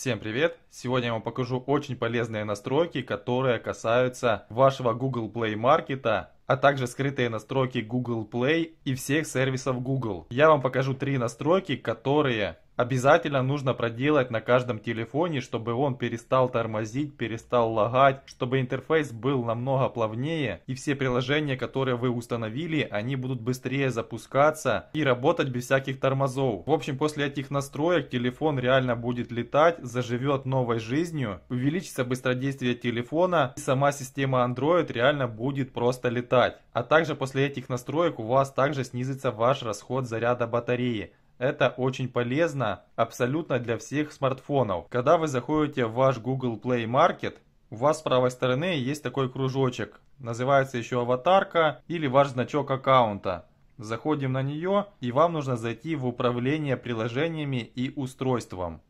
Всем привет! Сегодня я вам покажу очень полезные настройки, которые касаются вашего Google Play Маркета, а также скрытые настройки Google Play и всех сервисов Google. Я вам покажу три настройки, которые обязательно нужно проделать на каждом телефоне, чтобы он перестал тормозить, перестал лагать, чтобы интерфейс был намного плавнее и все приложения, которые вы установили, они будут быстрее запускаться и работать без всяких тормозов. В общем, после этих настроек телефон реально будет летать, заживет новой жизнью, увеличится быстродействие телефона и сама система Android реально будет просто летать. А также после этих настроек у вас также снизится ваш расход заряда батареи. Это очень полезно абсолютно для всех смартфонов. Когда вы заходите в ваш Google Play Market, у вас с правой стороны есть такой кружочек. Называется еще аватарка или ваш значок аккаунта. Заходим на нее и вам нужно зайти в управление приложениями и устройством.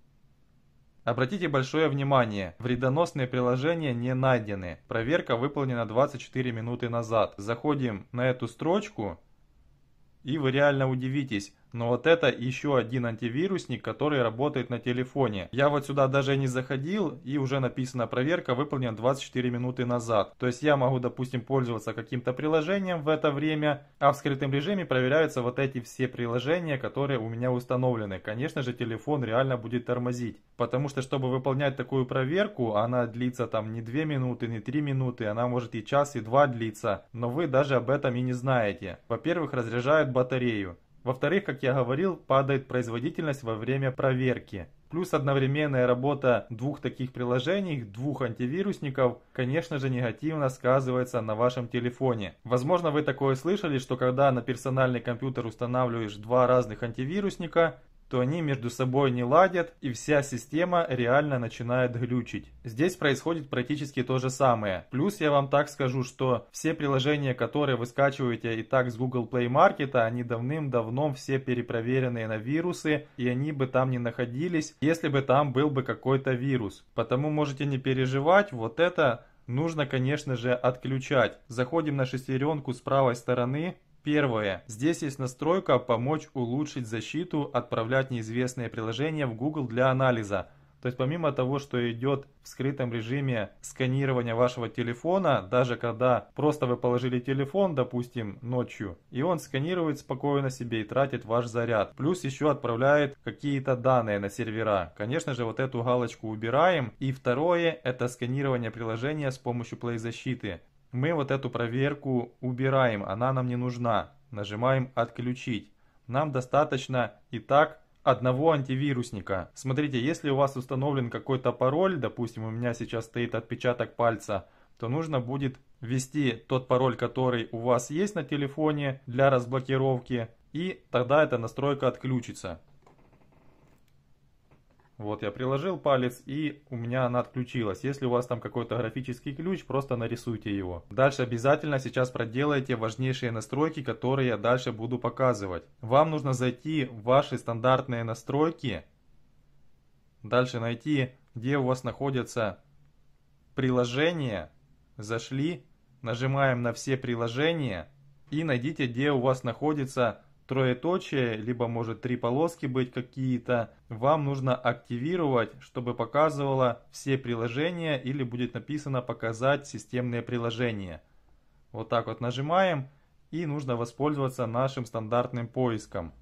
Обратите большое внимание, вредоносные приложения не найдены. Проверка выполнена 24 минуты назад. Заходим на эту строчку и вы реально удивитесь, но вот это еще один антивирусник, который работает на телефоне. Я вот сюда даже не заходил и уже написана проверка выполнена 24 минуты назад. То есть я могу, допустим, пользоваться каким-то приложением в это время, а в скрытом режиме проверяются вот эти все приложения, которые у меня установлены. Конечно же, телефон реально будет тормозить. Потому что, чтобы выполнять такую проверку, она длится там не 2 минуты, не 3 минуты, она может и час, и два длиться. Но вы даже об этом и не знаете. Во-первых, разряжают батарею. Во-вторых, как я говорил, падает производительность во время проверки. Плюс одновременная работа двух таких приложений, двух антивирусников, конечно же, негативно сказывается на вашем телефоне. Возможно, вы такое слышали, что когда на персональный компьютер устанавливаешь два разных антивирусника, то они между собой не ладят, и вся система реально начинает глючить. Здесь происходит практически то же самое. Плюс я вам так скажу, что все приложения, которые вы скачиваете и так с Google Play Market, они давным-давно все перепроверенные на вирусы, и они бы там не находились, если бы там был бы какой-то вирус. Потому можете не переживать, вот это нужно, конечно же, отключать. Заходим на шестеренку с правой стороны, Первое. Здесь есть настройка «Помочь улучшить защиту, отправлять неизвестные приложения в Google для анализа». То есть помимо того, что идет в скрытом режиме сканирования вашего телефона, даже когда просто вы положили телефон, допустим, ночью, и он сканирует спокойно себе и тратит ваш заряд. Плюс еще отправляет какие-то данные на сервера. Конечно же, вот эту галочку убираем. И второе, это сканирование приложения с помощью Play защиты. Мы вот эту проверку убираем, она нам не нужна. Нажимаем «Отключить». Нам достаточно и так одного антивирусника. Смотрите, если у вас установлен какой-то пароль, допустим, у меня сейчас стоит отпечаток пальца, то нужно будет ввести тот пароль, который у вас есть на телефоне для разблокировки, и тогда эта настройка отключится. Вот я приложил палец и у меня она отключилась. Если у вас там какой-то графический ключ, просто нарисуйте его. Дальше обязательно сейчас проделайте важнейшие настройки, которые я дальше буду показывать. Вам нужно зайти в ваши стандартные настройки. Дальше найти, где у вас находятся приложения. Зашли, нажимаем на все приложения и найдите, где у вас находится троеточие, либо может три полоски быть какие-то, вам нужно активировать, чтобы показывало все приложения или будет написано «Показать системные приложения». Вот так вот нажимаем и нужно воспользоваться нашим стандартным поиском.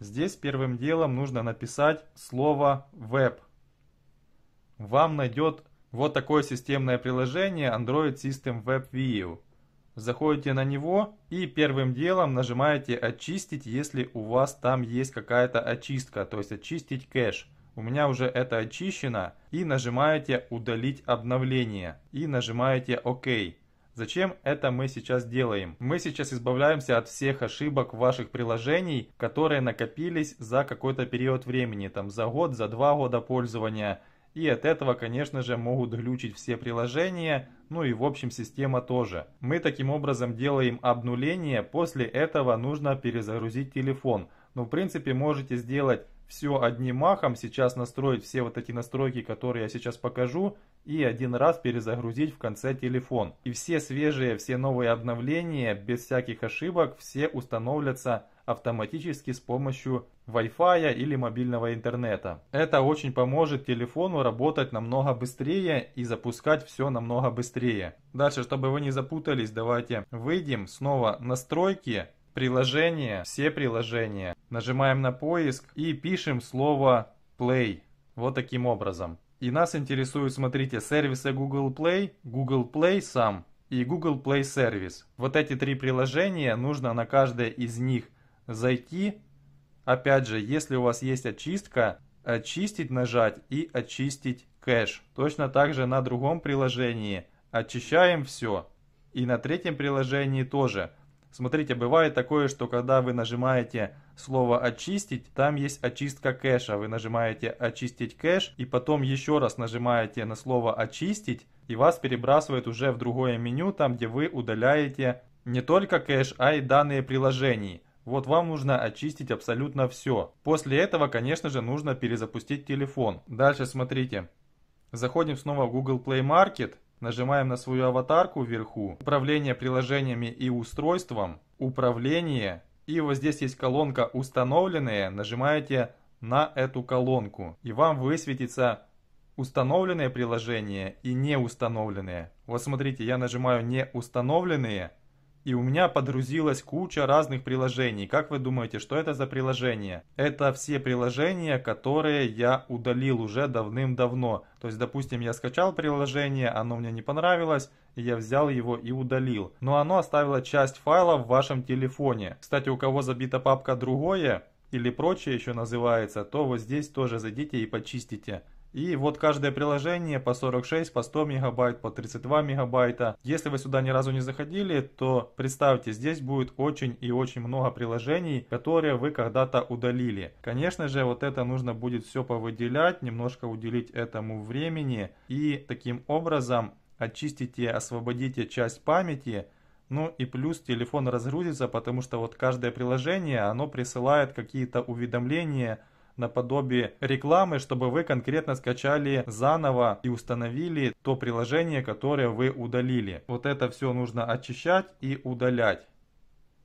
Здесь первым делом нужно написать слово Web. Вам найдет вот такое системное приложение Android System Web View заходите на него и первым делом нажимаете «Очистить», если у вас там есть какая-то очистка, то есть «Очистить кэш». У меня уже это очищено. И нажимаете «Удалить обновление» и нажимаете «Ок». Зачем это мы сейчас делаем? Мы сейчас избавляемся от всех ошибок ваших приложений, которые накопились за какой-то период времени, там за год, за два года пользования – и от этого, конечно же, могут глючить все приложения, ну и в общем система тоже. Мы таким образом делаем обнуление, после этого нужно перезагрузить телефон. Но ну, в принципе можете сделать все одним махом, сейчас настроить все вот эти настройки, которые я сейчас покажу, и один раз перезагрузить в конце телефон. И все свежие, все новые обновления, без всяких ошибок, все установятся автоматически с помощью Wi-Fi или мобильного интернета. Это очень поможет телефону работать намного быстрее и запускать все намного быстрее. Дальше, чтобы вы не запутались, давайте выйдем снова настройки, приложения, все приложения. Нажимаем на поиск и пишем слово Play. Вот таким образом. И нас интересуют, смотрите, сервисы Google Play, Google Play сам и Google Play Service. Вот эти три приложения нужно на каждое из них – зайти, опять же, если у вас есть очистка, очистить нажать и очистить кэш. Точно так же на другом приложении очищаем все. И на третьем приложении тоже. Смотрите, бывает такое, что когда вы нажимаете слово «очистить», там есть очистка кэша. Вы нажимаете «очистить кэш» и потом еще раз нажимаете на слово «очистить», и вас перебрасывает уже в другое меню, там где вы удаляете не только кэш, а и данные приложений. Вот вам нужно очистить абсолютно все. После этого, конечно же, нужно перезапустить телефон. Дальше смотрите. Заходим снова в Google Play Market. Нажимаем на свою аватарку вверху. Управление приложениями и устройством. Управление. И вот здесь есть колонка «Установленные». Нажимаете на эту колонку. И вам высветится установленные приложения и не установленные. Вот смотрите, я нажимаю не установленные и у меня подрузилась куча разных приложений. Как вы думаете, что это за приложение? Это все приложения, которые я удалил уже давным-давно. То есть, допустим, я скачал приложение, оно мне не понравилось, и я взял его и удалил. Но оно оставило часть файла в вашем телефоне. Кстати, у кого забита папка «Другое», или прочее еще называется, то вот здесь тоже зайдите и почистите. И вот каждое приложение по 46, по 100 мегабайт, по 32 мегабайта. Если вы сюда ни разу не заходили, то представьте, здесь будет очень и очень много приложений, которые вы когда-то удалили. Конечно же, вот это нужно будет все повыделять, немножко уделить этому времени. И таким образом очистите, освободите часть памяти, ну и плюс телефон разгрузится, потому что вот каждое приложение, оно присылает какие-то уведомления наподобие рекламы, чтобы вы конкретно скачали заново и установили то приложение, которое вы удалили. Вот это все нужно очищать и удалять.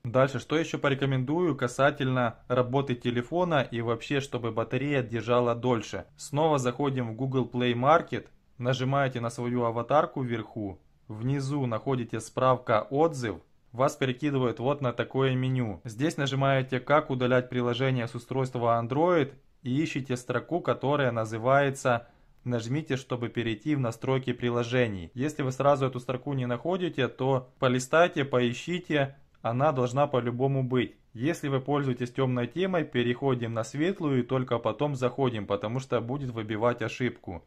Дальше, что еще порекомендую касательно работы телефона и вообще, чтобы батарея держала дольше. Снова заходим в Google Play Market, нажимаете на свою аватарку вверху, внизу находите справка «Отзыв», вас перекидывают вот на такое меню. Здесь нажимаете «Как удалять приложение с устройства Android» и ищите строку, которая называется нажмите, чтобы перейти в настройки приложений. Если вы сразу эту строку не находите, то полистайте, поищите, она должна по-любому быть. Если вы пользуетесь темной темой, переходим на светлую и только потом заходим, потому что будет выбивать ошибку.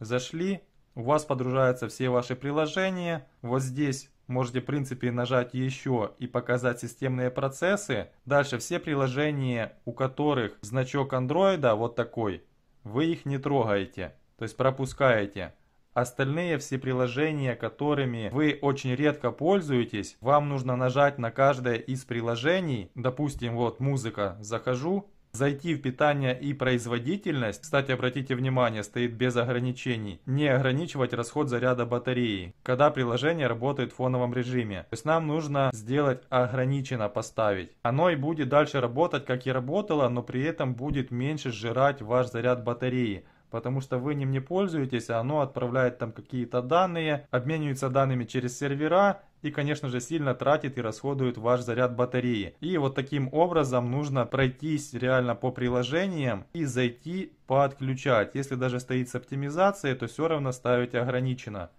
Зашли, у вас подружаются все ваши приложения. Вот здесь Можете, в принципе, нажать еще и показать системные процессы. Дальше все приложения, у которых значок Андроида вот такой, вы их не трогаете, то есть пропускаете. Остальные все приложения, которыми вы очень редко пользуетесь, вам нужно нажать на каждое из приложений. Допустим, вот музыка, захожу, Зайти в питание и производительность, кстати, обратите внимание, стоит без ограничений, не ограничивать расход заряда батареи, когда приложение работает в фоновом режиме. То есть нам нужно сделать ограниченно поставить. Оно и будет дальше работать, как и работало, но при этом будет меньше сжирать ваш заряд батареи потому что вы ним не пользуетесь, а оно отправляет там какие-то данные, обменивается данными через сервера, и, конечно же, сильно тратит и расходует ваш заряд батареи. И вот таким образом нужно пройтись реально по приложениям и зайти подключать. Если даже стоит с оптимизацией, то все равно ставить ограничено.